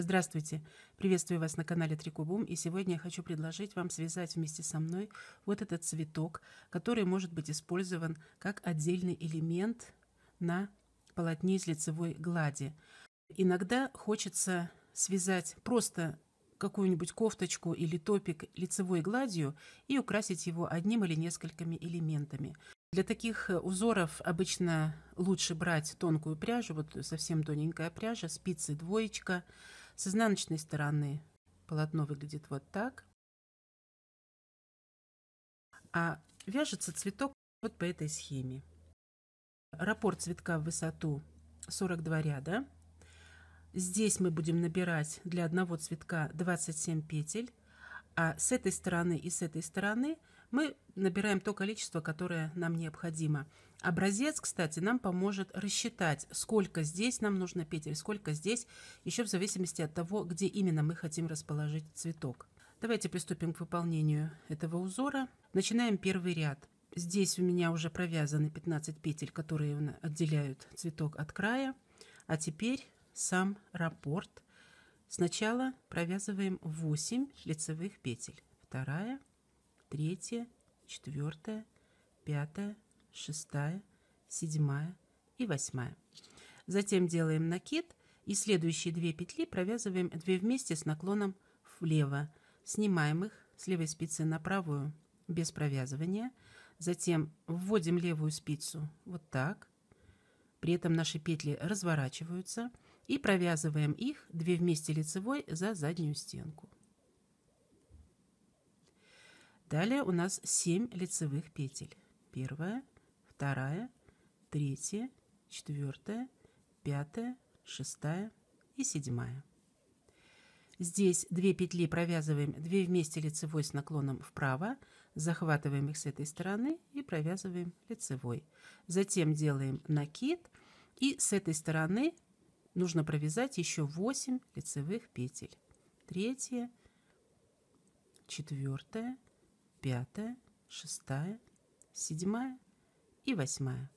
Здравствуйте! Приветствую вас на канале Трикубум, и сегодня я хочу предложить вам связать вместе со мной вот этот цветок, который может быть использован как отдельный элемент на полотне из лицевой глади. Иногда хочется связать просто какую-нибудь кофточку или топик лицевой гладью и украсить его одним или несколькими элементами. Для таких э, узоров обычно лучше брать тонкую пряжу, вот совсем тоненькая пряжа, спицы двоечка – с изнаночной стороны полотно выглядит вот так. А вяжется цветок вот по этой схеме. Раппорт цветка в высоту 42 ряда. Здесь мы будем набирать для одного цветка 27 петель, а с этой стороны и с этой стороны – мы набираем то количество, которое нам необходимо. Образец, кстати, нам поможет рассчитать, сколько здесь нам нужно петель, сколько здесь, еще в зависимости от того, где именно мы хотим расположить цветок. Давайте приступим к выполнению этого узора. Начинаем первый ряд. Здесь у меня уже провязаны 15 петель, которые отделяют цветок от края. А теперь сам раппорт. Сначала провязываем 8 лицевых петель. Вторая, третья, четвертая, пятая, шестая, седьмая и восьмая. Затем делаем накид и следующие две петли провязываем 2 вместе с наклоном влево. Снимаем их с левой спицы на правую без провязывания. Затем вводим левую спицу вот так. При этом наши петли разворачиваются и провязываем их 2 вместе лицевой за заднюю стенку. Далее у нас 7 лицевых петель. Первая, вторая, третья, четвертая, пятая, шестая и седьмая. Здесь две петли провязываем, две вместе лицевой с наклоном вправо, захватываем их с этой стороны и провязываем лицевой. Затем делаем накид и с этой стороны нужно провязать еще 8 лицевых петель. Третья, четвертая, пятая, шестая, седьмая и восьмая.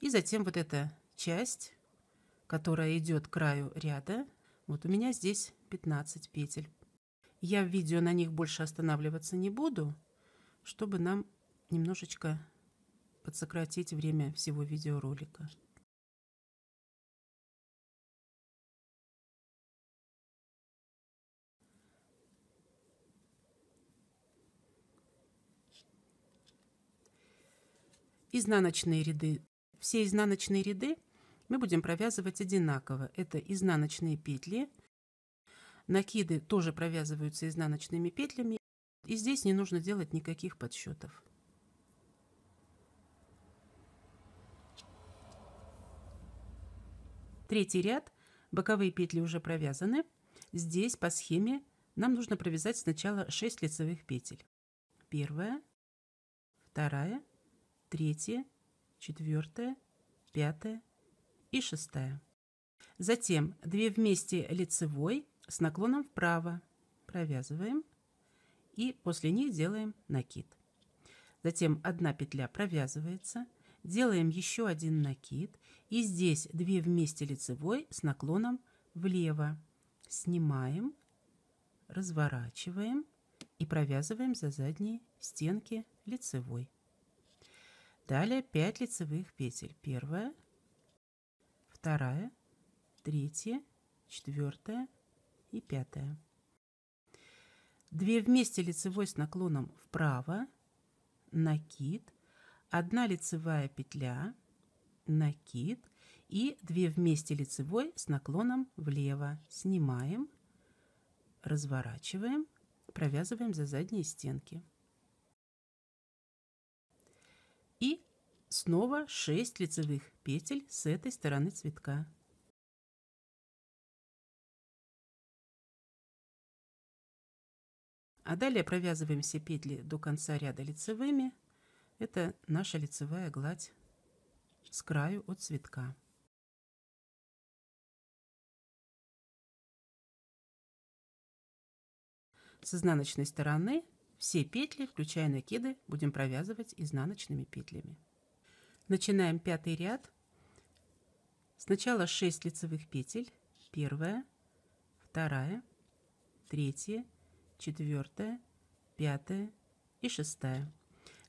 И затем вот эта часть, которая идет к краю ряда, вот у меня здесь 15 петель. Я в видео на них больше останавливаться не буду, чтобы нам немножечко подсократить время всего видеоролика. изнаночные ряды. Все изнаночные ряды мы будем провязывать одинаково. Это изнаночные петли. Накиды тоже провязываются изнаночными петлями. И здесь не нужно делать никаких подсчетов. Третий ряд. Боковые петли уже провязаны. Здесь по схеме нам нужно провязать сначала 6 лицевых петель. Первая, вторая, третья, четвертая, пятая и шестая. Затем две вместе лицевой с наклоном вправо провязываем и после них делаем накид. Затем одна петля провязывается, делаем еще один накид и здесь две вместе лицевой с наклоном влево. Снимаем, разворачиваем и провязываем за задние стенки лицевой. Далее 5 лицевых петель. Первая, вторая, третья, четвертая и пятая. Две вместе лицевой с наклоном вправо, накид, одна лицевая петля, накид и две вместе лицевой с наклоном влево. Снимаем, разворачиваем, провязываем за задние стенки. Снова 6 лицевых петель с этой стороны цветка. А далее провязываем все петли до конца ряда лицевыми. Это наша лицевая гладь с краю от цветка. С изнаночной стороны все петли, включая накиды, будем провязывать изнаночными петлями. Начинаем пятый ряд. Сначала 6 лицевых петель. Первая, вторая, третья, четвертая, пятая и шестая.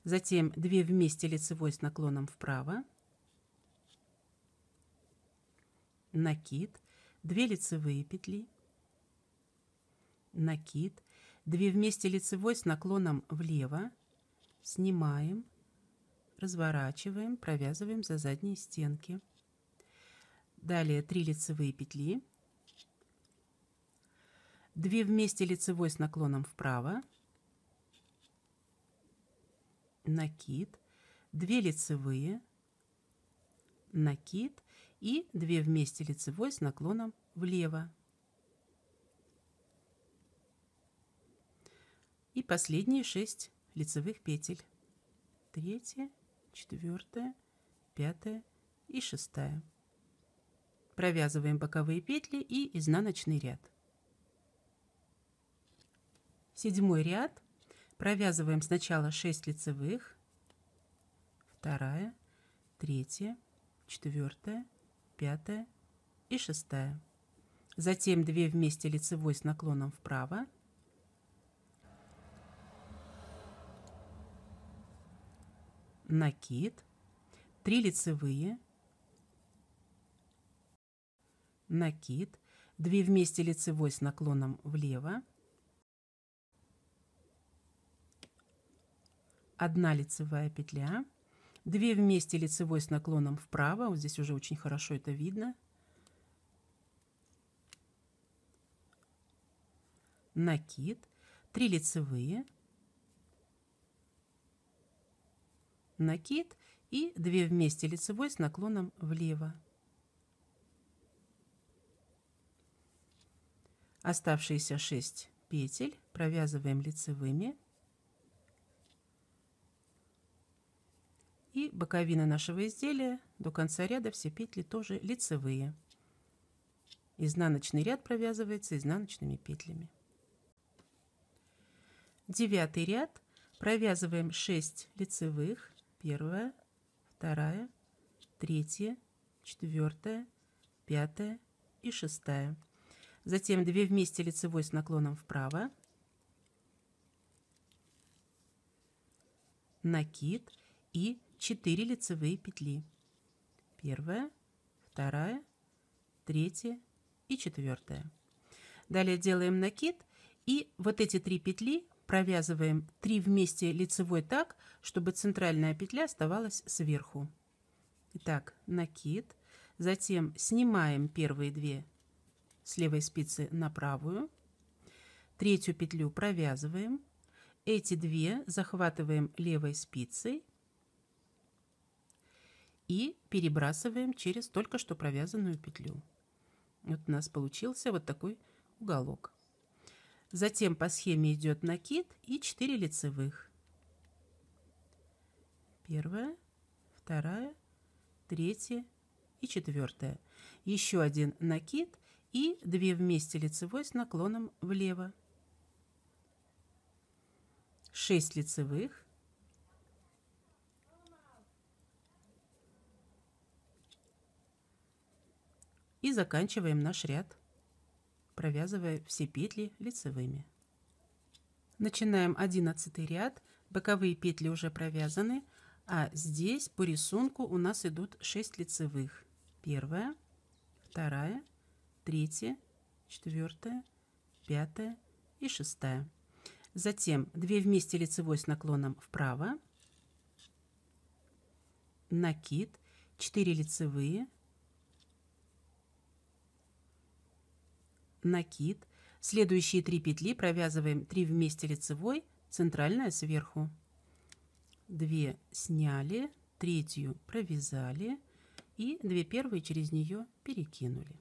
Затем 2 вместе лицевой с наклоном вправо. Накид. 2 лицевые петли. Накид. 2 вместе лицевой с наклоном влево. Снимаем разворачиваем, провязываем за задние стенки. Далее 3 лицевые петли, 2 вместе лицевой с наклоном вправо, накид, 2 лицевые, накид и 2 вместе лицевой с наклоном влево. И последние 6 лицевых петель. Третья, четвертая, пятая и шестая. Провязываем боковые петли и изнаночный ряд. Седьмой ряд провязываем сначала 6 лицевых, вторая, третья, четвертая, пятая и шестая. Затем 2 вместе лицевой с наклоном вправо, накид, 3 лицевые, накид, 2 вместе лицевой с наклоном влево, 1 лицевая петля, 2 вместе лицевой с наклоном вправо, вот здесь уже очень хорошо это видно, накид, 3 лицевые, накид и 2 вместе лицевой с наклоном влево. Оставшиеся 6 петель провязываем лицевыми. И боковина нашего изделия до конца ряда все петли тоже лицевые. Изнаночный ряд провязывается изнаночными петлями. Девятый ряд провязываем 6 лицевых первая, вторая, третья, четвертая, пятая и шестая. Затем 2 вместе лицевой с наклоном вправо. Накид и 4 лицевые петли. Первая, вторая, третья и четвертая. Далее делаем накид и вот эти три петли Провязываем 3 вместе лицевой так, чтобы центральная петля оставалась сверху. Итак, накид. Затем снимаем первые две с левой спицы на правую. Третью петлю провязываем. Эти две захватываем левой спицей и перебрасываем через только что провязанную петлю. Вот у нас получился вот такой уголок. Затем по схеме идет накид и 4 лицевых. Первая, вторая, третья и четвертая. Еще один накид и 2 вместе лицевой с наклоном влево. 6 лицевых. И заканчиваем наш ряд провязывая все петли лицевыми. Начинаем 11 ряд, боковые петли уже провязаны, а здесь по рисунку у нас идут 6 лицевых. Первая, вторая, третья, четвертая, пятая и шестая. Затем 2 вместе лицевой с наклоном вправо, накид, 4 лицевые, накид. Следующие три петли провязываем 3 вместе лицевой, центральная сверху. 2 сняли, третью провязали и 2 первые через нее перекинули.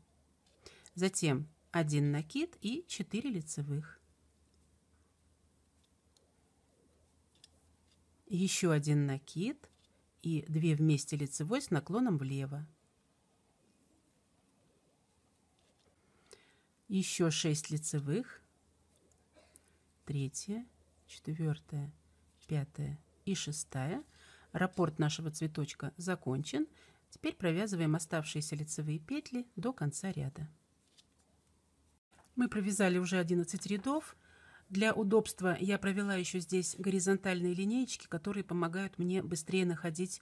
Затем 1 накид и 4 лицевых. Еще один накид и 2 вместе лицевой с наклоном влево. еще 6 лицевых, третья, четвертая, пятая и шестая. Раппорт нашего цветочка закончен. Теперь провязываем оставшиеся лицевые петли до конца ряда. Мы провязали уже 11 рядов. Для удобства я провела еще здесь горизонтальные линеечки, которые помогают мне быстрее находить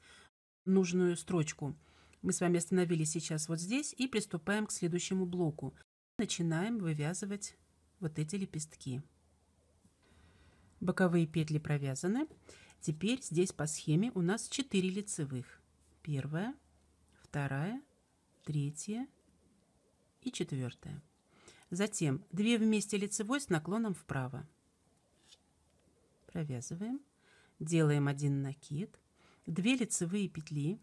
нужную строчку. Мы с вами остановились сейчас вот здесь и приступаем к следующему блоку начинаем вывязывать вот эти лепестки. Боковые петли провязаны. Теперь здесь по схеме у нас 4 лицевых. Первая, вторая, третья и четвертая. Затем 2 вместе лицевой с наклоном вправо. Провязываем. Делаем один накид. 2 лицевые петли.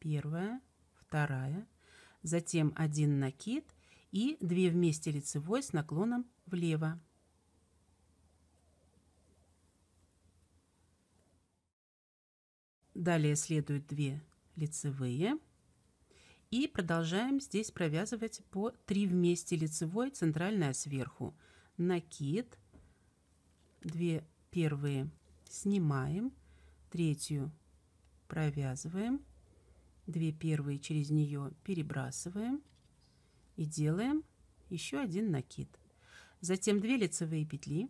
Первая, вторая. Затем один накид и 2 вместе лицевой с наклоном влево. Далее следуют 2 лицевые. И продолжаем здесь провязывать по 3 вместе лицевой, центральная сверху. Накид, 2 первые снимаем, третью провязываем, 2 первые через нее перебрасываем, и делаем еще один накид. Затем 2 лицевые петли,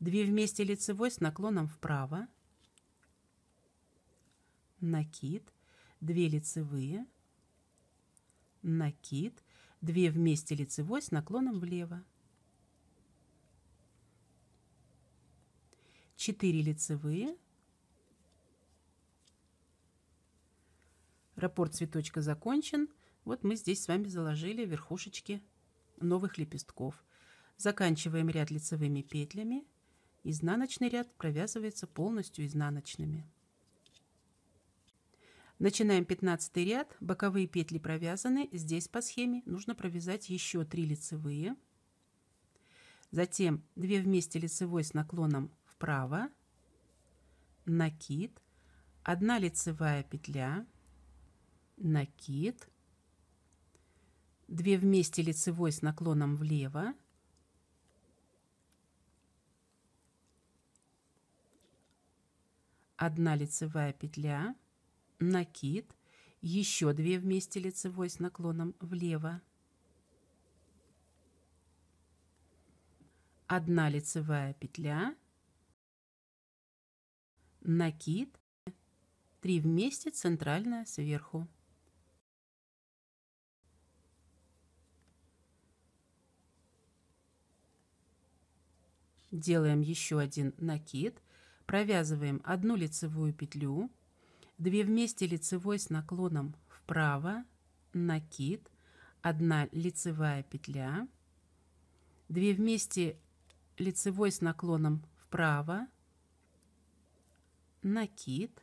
2 вместе лицевой с наклоном вправо, накид, 2 лицевые, накид, 2 вместе лицевой с наклоном влево, 4 лицевые, Раппорт цветочка закончен. Вот мы здесь с вами заложили верхушечки новых лепестков. Заканчиваем ряд лицевыми петлями. Изнаночный ряд провязывается полностью изнаночными. Начинаем 15 ряд. Боковые петли провязаны. Здесь по схеме нужно провязать еще 3 лицевые. Затем 2 вместе лицевой с наклоном вправо. Накид. 1 лицевая петля накид, 2 вместе лицевой с наклоном влево, одна лицевая петля, накид, еще 2 вместе лицевой с наклоном влево, одна лицевая петля, накид, 3 вместе центральная сверху. Делаем еще один накид, провязываем одну лицевую петлю, 2 вместе лицевой с наклоном вправо, накид, 1 лицевая петля, 2 вместе лицевой с наклоном вправо, накид,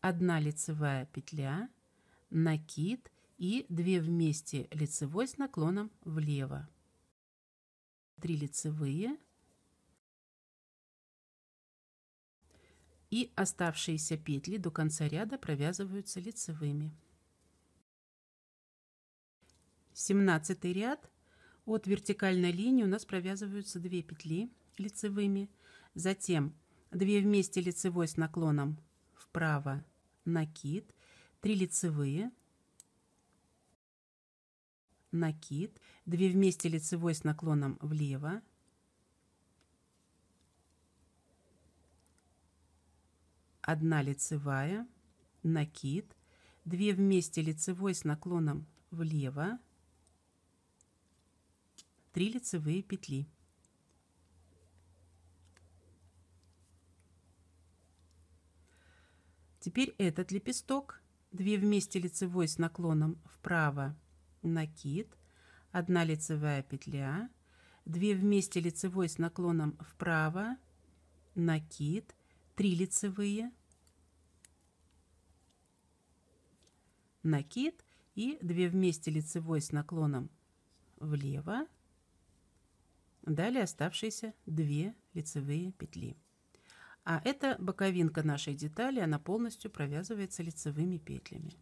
1 лицевая петля, накид и 2 вместе лицевой с наклоном влево, 3 лицевые, и оставшиеся петли до конца ряда провязываются лицевыми. 17 ряд от вертикальной линии у нас провязываются 2 петли лицевыми, затем 2 вместе лицевой с наклоном вправо накид, 3 лицевые, накид, 2 вместе лицевой с наклоном влево, одна лицевая, накид, 2 вместе лицевой с наклоном влево, 3 лицевые петли. Теперь этот лепесток, 2 вместе лицевой с наклоном вправо, накид, 1 лицевая петля, 2 вместе лицевой с наклоном вправо, накид, 3 лицевые, накид и 2 вместе лицевой с наклоном влево, далее оставшиеся 2 лицевые петли. А это боковинка нашей детали, она полностью провязывается лицевыми петлями.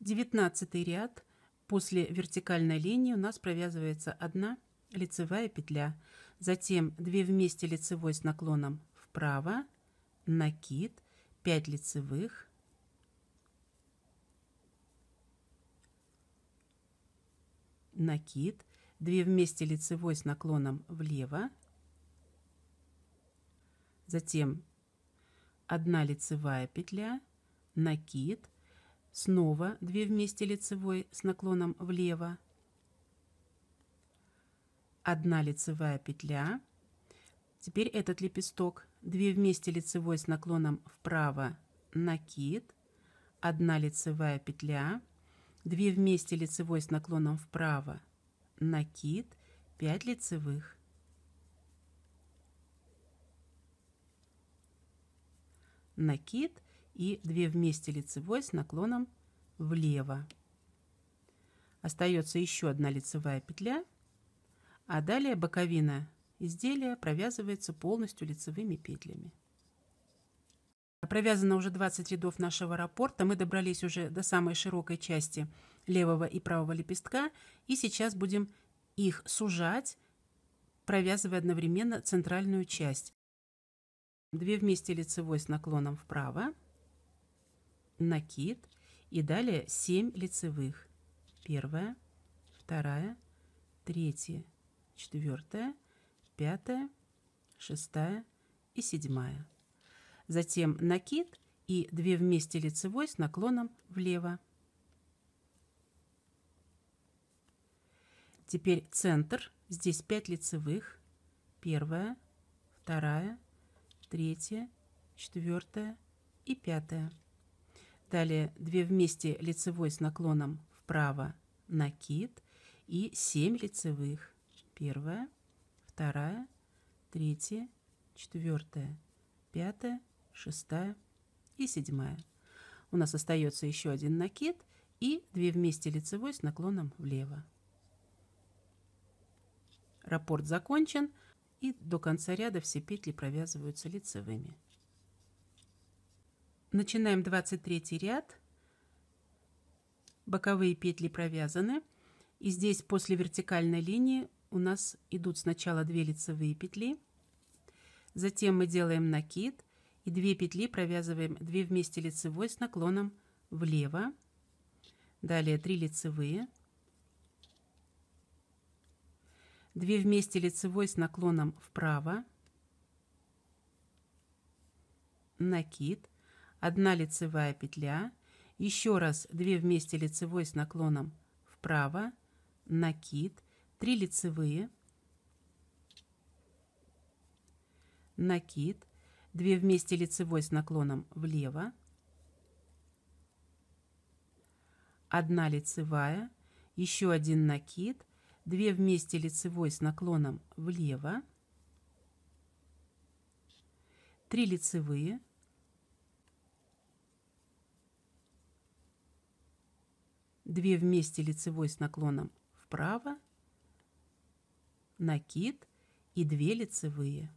19 ряд после вертикальной линии у нас провязывается 1 лицевая петля, затем 2 вместе лицевой с наклоном вправо, накид, 5 лицевых, накид, две вместе лицевой с наклоном влево, затем одна лицевая петля, накид, снова две вместе лицевой с наклоном влево, одна лицевая петля. Теперь этот лепесток две вместе лицевой с наклоном вправо, накид, одна лицевая петля, 2 вместе лицевой с наклоном вправо, накид, 5 лицевых. накид и 2 вместе лицевой с наклоном влево. Остается еще одна лицевая петля, а далее боковина изделия провязывается полностью лицевыми петлями. Провязано уже 20 рядов нашего раппорта. Мы добрались уже до самой широкой части левого и правого лепестка. И сейчас будем их сужать, провязывая одновременно центральную часть. 2 вместе лицевой с наклоном вправо, накид и далее 7 лицевых. Первая, вторая, третья, четвертая, пятая, шестая и седьмая затем накид и 2 вместе лицевой с наклоном влево. Теперь центр, здесь 5 лицевых, первая, вторая, третья, четвертая и пятая. Далее 2 вместе лицевой с наклоном вправо накид и 7 лицевых. Первая, вторая, третья, четвертая, пятая шестая и седьмая. У нас остается еще один накид и две вместе лицевой с наклоном влево. Раппорт закончен и до конца ряда все петли провязываются лицевыми. Начинаем 23 ряд. Боковые петли провязаны. И здесь после вертикальной линии у нас идут сначала 2 лицевые петли. Затем мы делаем накид и 2 петли провязываем 2 вместе лицевой с наклоном влево, далее 3 лицевые, 2 вместе лицевой с наклоном вправо, накид, 1 лицевая петля, еще раз 2 вместе лицевой с наклоном вправо, накид, 3 лицевые, накид, 2 вместе лицевой с наклоном влево, 1 лицевая, еще один накид, 2 вместе лицевой с наклоном влево, 3 лицевые, 2 вместе лицевой с наклоном вправо, накид и 2 лицевые.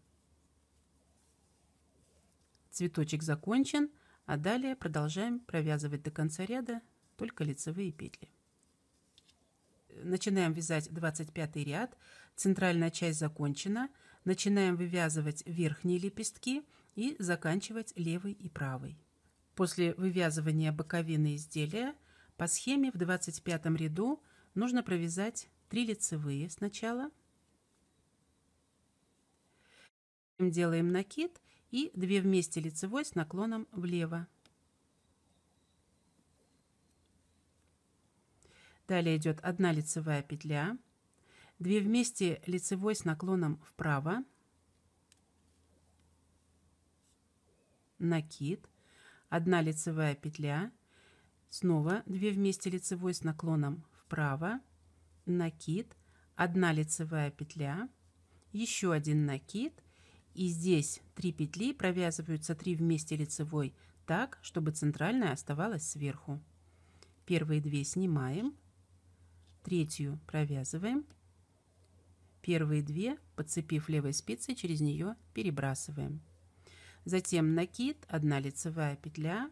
Цветочек закончен, а далее продолжаем провязывать до конца ряда только лицевые петли. Начинаем вязать 25 ряд, центральная часть закончена, начинаем вывязывать верхние лепестки и заканчивать левый и правый. После вывязывания боковины изделия по схеме в 25 ряду нужно провязать 3 лицевые сначала. Делаем накид и 2 вместе лицевой с наклоном влево. Далее идет 1 лицевая петля, 2 вместе лицевой с наклоном вправо, накид, 1 лицевая петля, снова 2 вместе лицевой с наклоном вправо, накид, 1 лицевая петля, еще один накид – и здесь 3 петли провязываются 3 вместе лицевой так, чтобы центральная оставалась сверху. Первые две снимаем, третью провязываем, первые две, подцепив левой спицей, через нее перебрасываем. Затем накид, 1 лицевая петля,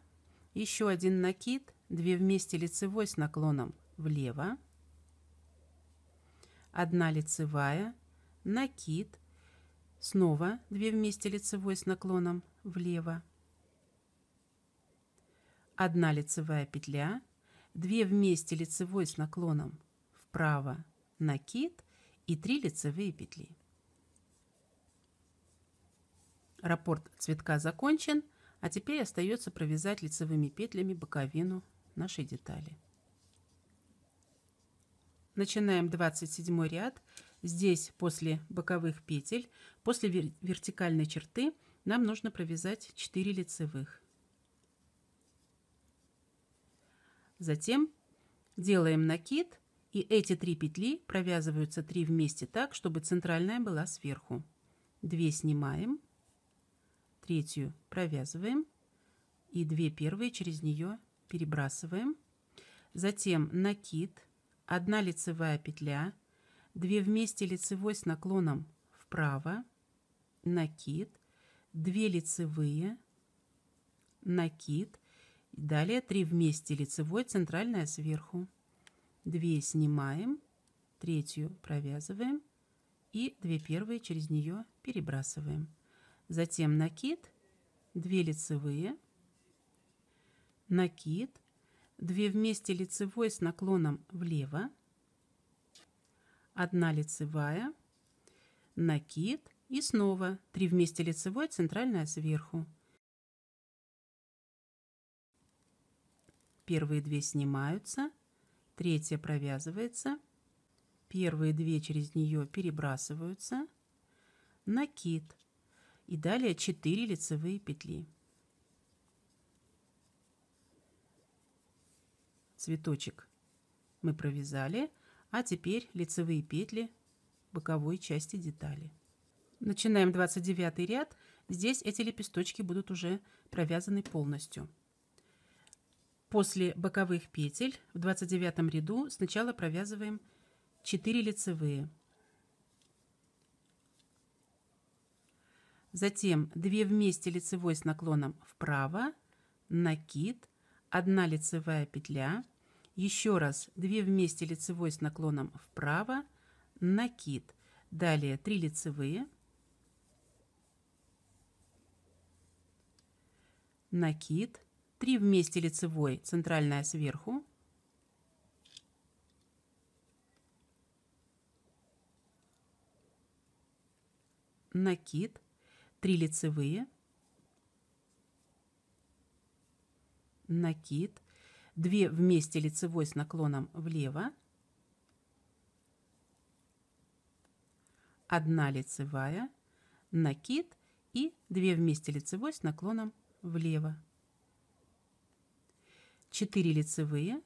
еще один накид, 2 вместе лицевой с наклоном влево, 1 лицевая, накид, Снова две вместе лицевой с наклоном влево. одна лицевая петля, две вместе лицевой с наклоном вправо, накид и три лицевые петли. Раппорт цветка закончен, а теперь остается провязать лицевыми петлями боковину нашей детали. Начинаем 27 ряд Здесь после боковых петель, после вер вертикальной черты нам нужно провязать 4 лицевых. Затем делаем накид и эти три петли провязываются три вместе так, чтобы центральная была сверху. 2 снимаем, третью провязываем и 2 первые через нее перебрасываем. Затем накид, 1 лицевая петля, 2 вместе лицевой с наклоном вправо, накид, 2 лицевые, накид, далее 3 вместе лицевой, центральная сверху. 2 снимаем, третью провязываем и 2 первые через нее перебрасываем. Затем накид, 2 лицевые, накид, 2 вместе лицевой с наклоном влево, 1 лицевая, накид и снова 3 вместе лицевой, центральная сверху. Первые две снимаются, третья провязывается, первые две через нее перебрасываются, накид и далее 4 лицевые петли. Цветочек мы провязали, а теперь лицевые петли боковой части детали. Начинаем 29 ряд. Здесь эти лепесточки будут уже провязаны полностью. После боковых петель в 29 ряду сначала провязываем 4 лицевые. Затем 2 вместе лицевой с наклоном вправо, накид, 1 лицевая петля, еще раз две вместе лицевой с наклоном вправо, накид. Далее три лицевые, накид, три вместе лицевой, центральная сверху, накид, три лицевые, накид, 2 вместе лицевой с наклоном влево, 1 лицевая, накид и 2 вместе лицевой с наклоном влево. 4 лицевые.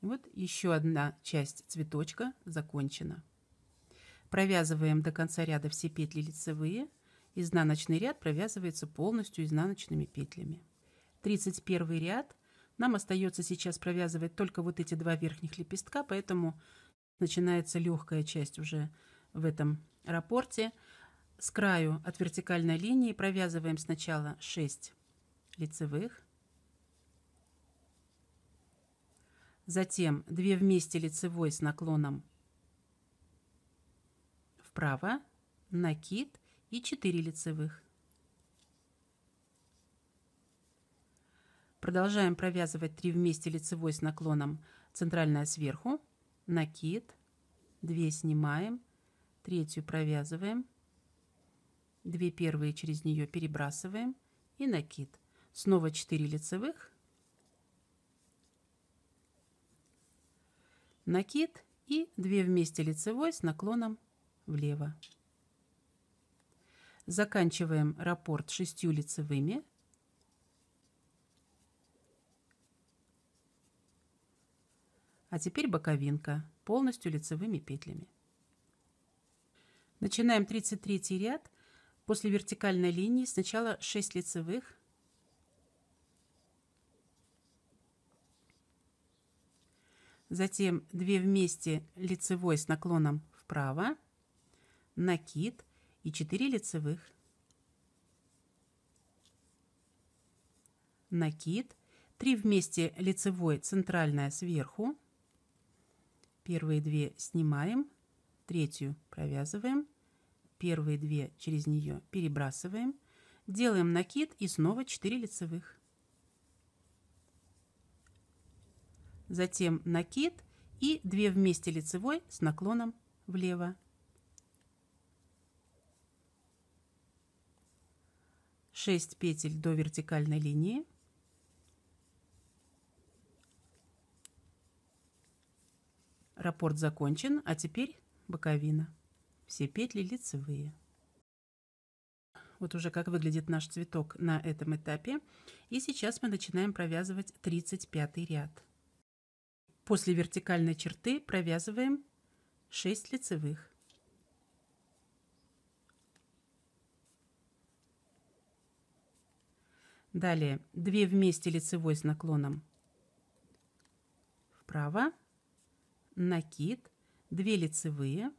Вот еще одна часть цветочка закончена. Провязываем до конца ряда все петли лицевые – Изнаночный ряд провязывается полностью изнаночными петлями. 31 ряд нам остается сейчас провязывать только вот эти два верхних лепестка, поэтому начинается легкая часть уже в этом рапорте. С краю от вертикальной линии провязываем сначала 6 лицевых, затем 2 вместе лицевой с наклоном вправо, накид и 4 лицевых. Продолжаем провязывать 3 вместе лицевой с наклоном центральная сверху, накид, 2 снимаем, третью провязываем, 2 первые через нее перебрасываем и накид. Снова 4 лицевых, накид и 2 вместе лицевой с наклоном влево. Заканчиваем раппорт шестью лицевыми. А теперь боковинка полностью лицевыми петлями. Начинаем 33 ряд. После вертикальной линии сначала 6 лицевых, затем 2 вместе лицевой с наклоном вправо, накид, и 4 лицевых. Накид. 3 вместе лицевой, центральная сверху. Первые две снимаем, третью провязываем, первые две через нее перебрасываем, делаем накид и снова 4 лицевых. Затем накид и 2 вместе лицевой с наклоном влево. 6 петель до вертикальной линии. Раппорт закончен, а теперь боковина. Все петли лицевые. Вот уже как выглядит наш цветок на этом этапе. И сейчас мы начинаем провязывать 35 ряд. После вертикальной черты провязываем 6 лицевых. Далее 2 вместе лицевой с наклоном вправо, накид, 2 лицевые,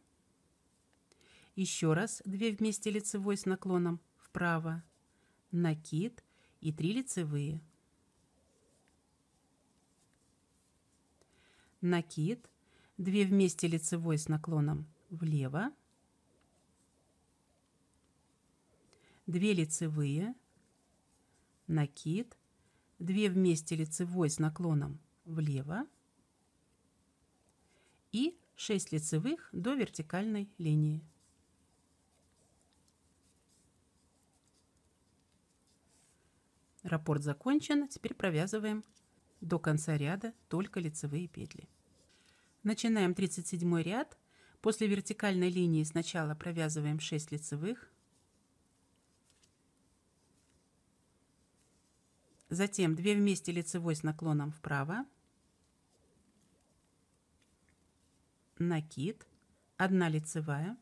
еще раз 2 вместе лицевой с наклоном вправо, накид и 3 лицевые. Накид, 2 вместе лицевой с наклоном влево, 2 лицевые, накид, 2 вместе лицевой с наклоном влево и 6 лицевых до вертикальной линии. Раппорт закончен, теперь провязываем до конца ряда только лицевые петли. Начинаем 37 ряд. После вертикальной линии сначала провязываем 6 лицевых, Затем 2 вместе лицевой с наклоном вправо. Накид. 1 лицевая.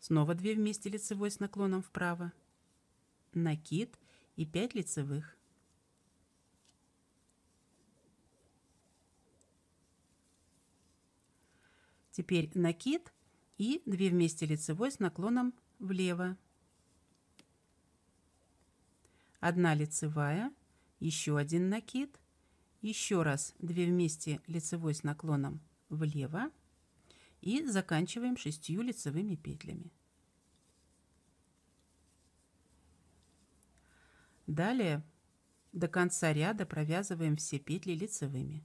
Снова 2 вместе лицевой с наклоном вправо. Накид и 5 лицевых. Теперь накид и 2 вместе лицевой с наклоном влево. Одна лицевая, еще один накид, еще раз 2 вместе лицевой с наклоном влево и заканчиваем шестью лицевыми петлями. Далее до конца ряда провязываем все петли лицевыми.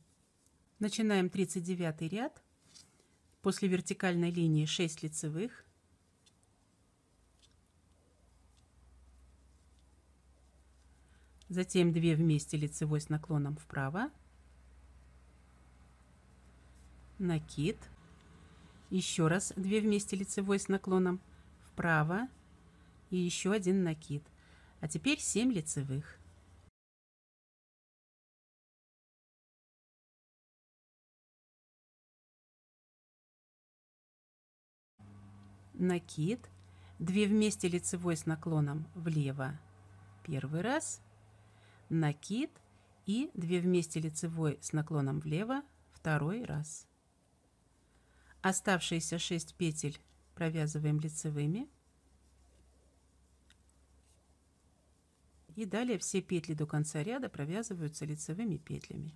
Начинаем 39 ряд. После вертикальной линии 6 лицевых, затем 2 вместе лицевой с наклоном вправо, накид, еще раз 2 вместе лицевой с наклоном вправо и еще один накид. А теперь 7 лицевых. Накид, 2 вместе лицевой с наклоном влево первый раз накид и 2 вместе лицевой с наклоном влево второй раз. Оставшиеся 6 петель провязываем лицевыми. И далее все петли до конца ряда провязываются лицевыми петлями.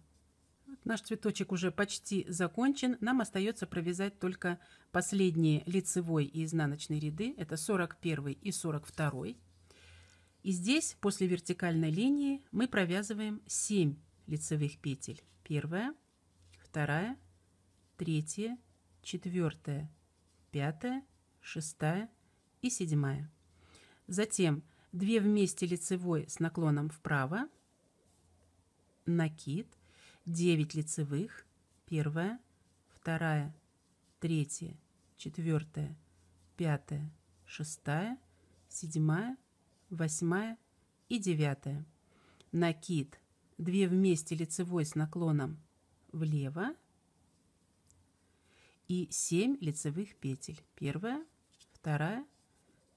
Вот наш цветочек уже почти закончен. Нам остается провязать только последние лицевой и изнаночной ряды. Это 41 и 42. И здесь, после вертикальной линии, мы провязываем 7 лицевых петель. Первая, вторая, третья, четвертая, пятая, шестая и седьмая. Затем 2 вместе лицевой с наклоном вправо, накид, 9 лицевых, первая, вторая, третья, четвертая, пятая, шестая, седьмая восьмая и девятая. Накид. Две вместе лицевой с наклоном влево и семь лицевых петель. Первая, вторая,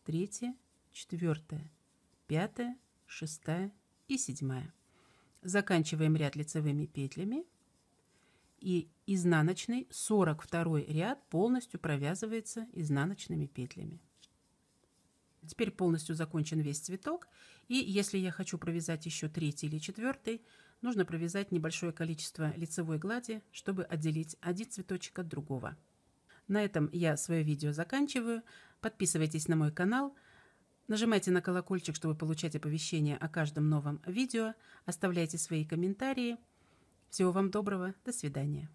третья, четвертая, пятая, шестая и седьмая. Заканчиваем ряд лицевыми петлями. И изнаночный 42 ряд полностью провязывается изнаночными петлями. Теперь полностью закончен весь цветок, и если я хочу провязать еще третий или четвертый, нужно провязать небольшое количество лицевой глади, чтобы отделить один цветочек от другого. На этом я свое видео заканчиваю. Подписывайтесь на мой канал, нажимайте на колокольчик, чтобы получать оповещения о каждом новом видео, оставляйте свои комментарии. Всего вам доброго, до свидания.